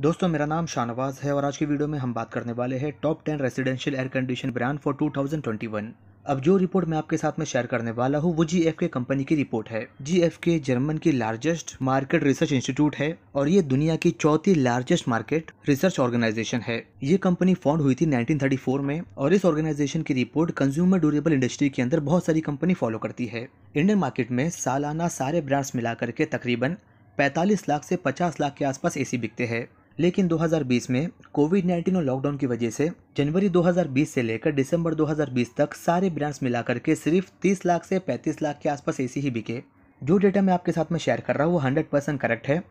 दोस्तों मेरा नाम शाहनवाज है और आज की वीडियो में हम बात करने वाले हैं top ten residential air condition brand for 2021। अब जो रिपोर्ट मैं आपके साथ में शेयर करने वाला हूँ वो जी एफ के कंपनी की रिपोर्ट है जी एफ के जर्मन की लार्जेस्ट मार्केट रिसर्च इंस्टीट्यूट है और ये दुनिया की चौथी लार्जेस्ट मार्केट रिसर्च ऑर्गेनाइजेशन है ये कंपनी फाउंड हुई थी 1934 में और इस ऑर्गेनाइजेशन की रिपोर्ट कंज्यूमर ड्यूरेबल इंडस्ट्री के अंदर बहुत सारी कंपनी फॉलो करती है इंडियन मार्केट में सालाना सारे ब्रांड्स मिला करके तकरीबन 45 लाख से 50 लाख के आसपास एसी बिकते हैं लेकिन 2020 में कोविड 19 और लॉकडाउन की वजह से जनवरी 2020 से लेकर दिसंबर 2020 तक सारे ब्रांड्स मिलाकर के सिर्फ 30 लाख से 35 लाख के आसपास एसी ही बिके जो डेटा मैं आपके साथ में शेयर कर रहा हूँ वो हंड्रेड परसेंट करेक्ट है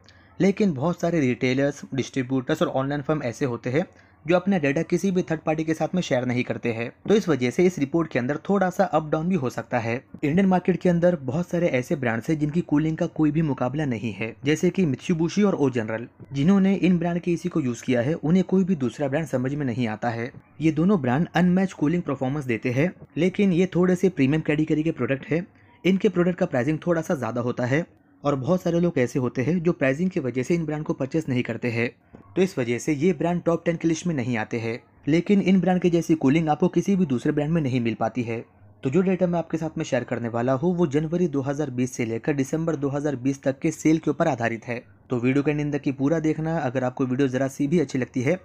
लेकिन बहुत सारे रिटेलर्स डिस्ट्रीब्यूटर्स और ऑनलाइन फर्म ऐसे होते हैं जो अपना डेटा किसी भी थर्ड पार्टी के साथ में शेयर नहीं करते हैं तो इस वजह से इस रिपोर्ट के अंदर थोड़ा सा अप डाउन भी हो सकता है इंडियन मार्केट के अंदर बहुत सारे ऐसे ब्रांड्स हैं जिनकी कूलिंग का कोई भी मुकाबला नहीं है जैसे कि मिथ्यूबूशी और ओ जनरल जिन्होंने इन ब्रांड के इसी को यूज किया है उन्हें कोई भी दूसरा ब्रांड समझ में नहीं आता है ये दोनों ब्रांड अनमैच कूलिंग परफॉर्मेंस देते हैं लेकिन ये थोड़े से प्रीमियम कैटेगरी के प्रोडक्ट है इनके प्रोडक्ट का प्राइसिंग थोड़ा सा ज़्यादा होता है और बहुत सारे लोग ऐसे होते हैं जो प्राइसिंग की वजह से इन ब्रांड को परचेस नहीं करते हैं तो इस वजह से ये ब्रांड टॉप टेन की लिस्ट में नहीं आते हैं लेकिन इन ब्रांड की जैसी कूलिंग आपको किसी भी दूसरे ब्रांड में नहीं मिल पाती है तो जो डेटा मैं आपके साथ में शेयर करने वाला हूँ वो जनवरी 2020 से लेकर दिसंबर 2020 तक के सेल के ऊपर आधारित है तो वीडियो के निंदा की पूरा देखना अगर आपको वीडियो ज़रा सी भी अच्छी लगती है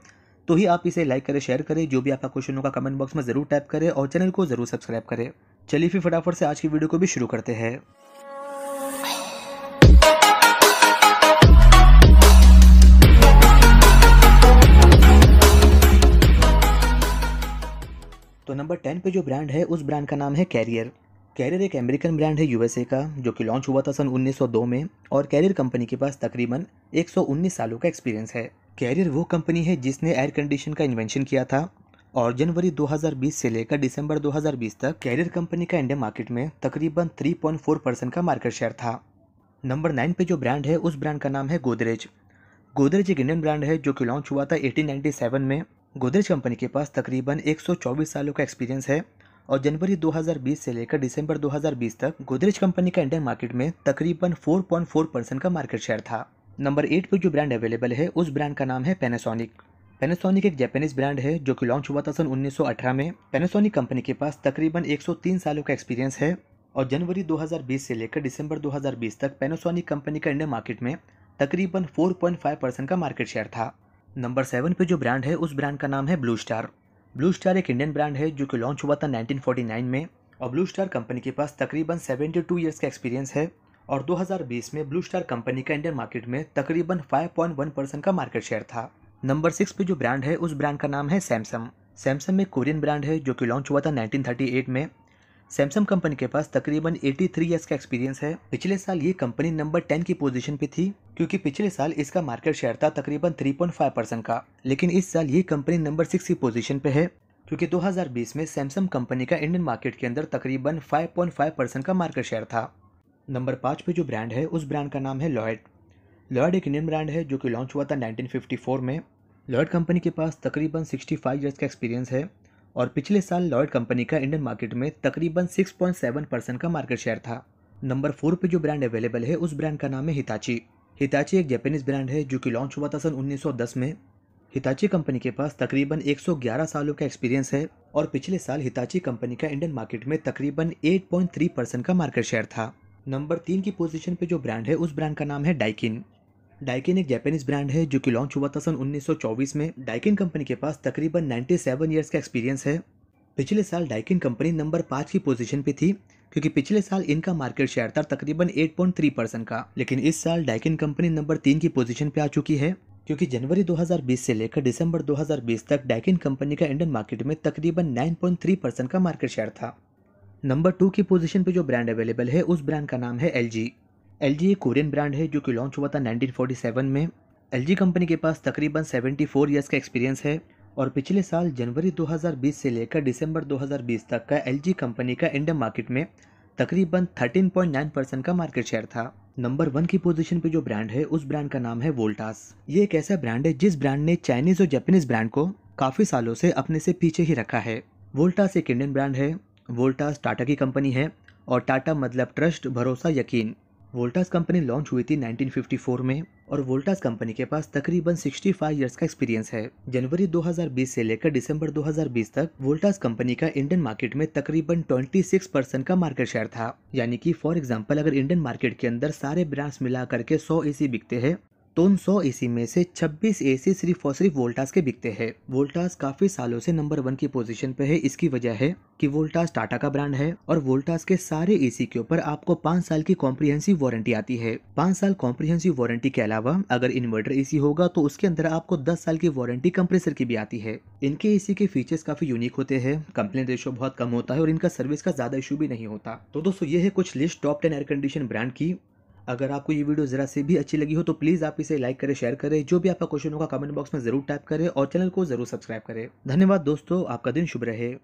तो ही आप इसे लाइक करें शेयर करें जो भी आपका क्वेश्चन होगा कमेंट बॉक्स में ज़रूर टाइप करें और चैनल को ज़रूर सब्सक्राइब करें चलिए फिर फटाफट से आज की वीडियो को भी शुरू करते हैं तो नंबर टेन पे जो ब्रांड है उस ब्रांड का नाम है कैरियर कैरियर एक अमेरिकन ब्रांड है यूएसए का जो कि लॉन्च हुआ था सन 1902 में और कैरियर कंपनी के पास तकरीबन 119 सालों का एक्सपीरियंस है कैरियर वो कंपनी है जिसने एयर कंडीशन का इन्वेंशन किया था और जनवरी 2020 से लेकर दिसंबर 2020 तक कैरियर कंपनी का इंडिया मार्केट में तकरीबन 3.4 परसेंट का मार्केट शेयर था नंबर नाइन पे जो ब्रांड है उस ब्रांड का नाम है गोदरेज गोदरेज एक इंडियन ब्रांड है जो कि लॉन्च हुआ था 1897 में गोदरेज कंपनी के पास तकरीबन 124 सालों का एक्सपीरियंस है और जनवरी 2020 से लेकर दिसंबर 2020 तक गोदरेज कंपनी का इंडियन मार्केट में तकरीबन 4.4 परसेंट का मार्केट शेयर था नंबर एट पर जो ब्रांड अवेलेबल है उस ब्रांड का नाम है पेनासोनिक पेनासोनिक एक जैपनीज ब्रांड है जो कि लॉन्च हुआ था सन उन्नीस में पेनासोनिक कंपनी के पास तकरीबन एक सालों का एक्सपीरियंस है और जनवरी 2020 से लेकर दिसंबर 2020 तक पेनासोनिक कंपनी का इंडियन मार्केट में तकरीबन 4.5 परसेंट का मार्केट शेयर था नंबर सेवन पे जो ब्रांड है उस ब्रांड का नाम है ब्लू स्टार ब्लू स्टार एक इंडियन ब्रांड है जो कि लॉन्च हुआ था 1949 में और ब्लू स्टार कंपनी के पास तकरीबन 72 इयर्स का एक्सपीरियंस है और 2020 में ब्लू स्टार कंपनी का इंडियन मार्केट में तकरीबन 5.1 परसेंट का मार्केट शेयर था नंबर सिक्स पे जो ब्रांड है उस ब्रांड का नाम है सैमसंग सैमसंग एक कोरियन ब्रांड है जो कि लॉन्च हुआ था नाइनटीन में सैमसंग कंपनी के पास तकरीबन 83 थ्री ईयर्स का एक्सपीरियंस है पिछले साल ये कंपनी नंबर 10 की पोजीशन पे थी क्योंकि पिछले साल इसका मार्केट शेयर था तकरीबन 3.5 परसेंट का लेकिन इस साल ये कंपनी नंबर सिक्स की पोजीशन पे है क्योंकि 2020 में सैमसंग कंपनी का इंडियन मार्केट के अंदर तकरीबन 5.5 परसेंट का मार्केट शेयर था नंबर पाँच पे जो ब्रांड है उस ब्रांड का नाम है लॉयड लॉयड एक इंडियन ब्रांड है जो कि लॉन्च हुआ था नाइनटीन में लॉयड कंपनी के पास तकरीबन सिक्सटी फाइव ईयर्स का एक्सपीरियंस है और पिछले साल लॉयड कंपनी का इंडियन मार्केट में तकरीबन 6.7 परसेंट का मार्केट शेयर था नंबर फोर पे जो ब्रांड अवेलेबल है उस ब्रांड का नाम है हिताची हिताची एक जापानीज ब्रांड है जो कि लॉन्च हुआ था सन 1910 में हिताची कंपनी के पास तकरीबन 111 सालों का एक्सपीरियंस है और पिछले साल हिताची कंपनी का इंडियन मार्केट में तकरीबन 8.3 परसेंट का मार्केट शेयर था नंबर तीन की पोजीशन पे जो ब्रांड है उस ब्रांड का नाम है डाइकिन डाइकिन एक जापानीज ब्रांड है जो कि लॉन्च हुआ था सन 1924 में डाइकिन कंपनी के पास तकरीबन 97 ईयर्स का एक्सपीरियंस है पिछले साल डाइकिन कंपनी नंबर पाँच की पोजीशन पे थी क्योंकि पिछले साल इनका मार्केट शेयर था तकरीबन 8.3 परसेंट का लेकिन इस साल डाइकिन कंपनी नंबर तीन की पोजिशन पे आ चुकी है क्योंकि जनवरी 2020 से लेकर दिसंबर 2020 तक डाइकिन कंपनी का इंडियन मार्केट में तकरीबन 9.3 परसेंट का मार्केट शेयर था नंबर टू की पोजीशन पे जो ब्रांड अवेलेबल है उस ब्रांड का नाम है एल एल एक कोरियन ब्रांड है जो कि लॉन्च हुआ था 1947 में एल कंपनी के पास तकरीबन 74 ईयर्स का एक्सपीरियंस है और पिछले साल जनवरी 2020 से लेकर दिसंबर 2020 तक का एल कंपनी का इंडियन मार्केट में तकरीबन 13.9 परसेंट का मार्केट शेयर था नंबर वन की पोजीशन पे जो ब्रांड है उस ब्रांड का नाम है वोल्टास ये एक ऐसा ब्रांड है जिस ब्रांड ने चाइनीज और जापानीज ब्रांड को काफ़ी सालों से अपने से पीछे ही रखा है वोल्टास एक इंडियन ब्रांड है वोल्टास टाटा की कंपनी है और टाटा मतलब ट्रस्ट भरोसा यकीन वोल्टास कंपनी लॉन्च हुई थी 1954 में और वोल्टास कंपनी के पास तकरीबन 65 ईयर्स का एक्सपीरियंस है जनवरी 2020 से लेकर दिसंबर 2020 तक वोल्टास कंपनी का इंडियन मार्केट में तकरीबन 26 परसेंट का मार्केट शेयर था यानी कि फॉर एग्जांपल अगर इंडियन मार्केट के अंदर सारे ब्रांड्स मिला करके सौ ए बिकते हैं तो उन सौ एसी में से 26 एसी सिर्फ और सिर्फ वोल्टास के बिकते हैं वोल्टास काफी सालों से नंबर वन की पोजीशन पे है इसकी वजह है कि वोल्टास टाटा का ब्रांड है और वोल्टास के सारे एसी के ऊपर आपको पाँच साल की कॉम्प्रिहेंसिव वारंटी आती है पाँच साल कॉम्प्रिहेंसिव वारंटी के अलावा अगर इन्वर्टर एसी होगा तो उसके अंदर आपको दस साल की वारंटी कंप्रेसर की भी आती है इनके एसी के फीचर्स काफी यूनिक होते हैं कंप्लेन रेशो बहुत कम होता है और इनका सर्विस का ज्यादा इशू भी नहीं होता तो दोस्तों ये है कुछ list top ten air condition brand की अगर आपको ये वीडियो ज़रा से भी अच्छी लगी हो तो प्लीज़ आप इसे लाइक करें शेयर करें जो भी आपका क्वेश्चन होगा कमेंट बॉक्स में ज़रूर टाइप करें और चैनल को ज़रूर सब्सक्राइब करें धन्यवाद दोस्तों आपका दिन शुभ रहे